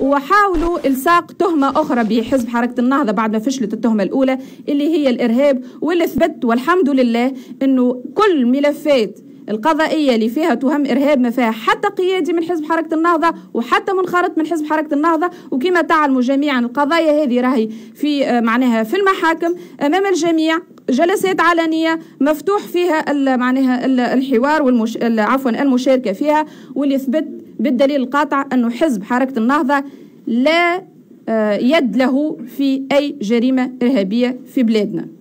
وحاولوا الصاق تهمه اخرى بحزب حركه النهضه بعد ما فشلت التهمه الاولى اللي هي الارهاب واللي ثبت والحمد لله انه كل ملفات القضائية اللي فيها تهم إرهاب ما فيها حتى قيادي من حزب حركة النهضة وحتى منخرط من حزب حركة النهضة وكما تعلموا جميعا القضايا هذه راهي في آه، معناها في المحاكم أمام الجميع جلسات علنية مفتوح فيها معناها الحوار والمش... عفوا المشاركة فيها واللي ثبت بالدليل القاطع أنه حزب حركة النهضة لا آه، يد له في أي جريمة إرهابية في بلادنا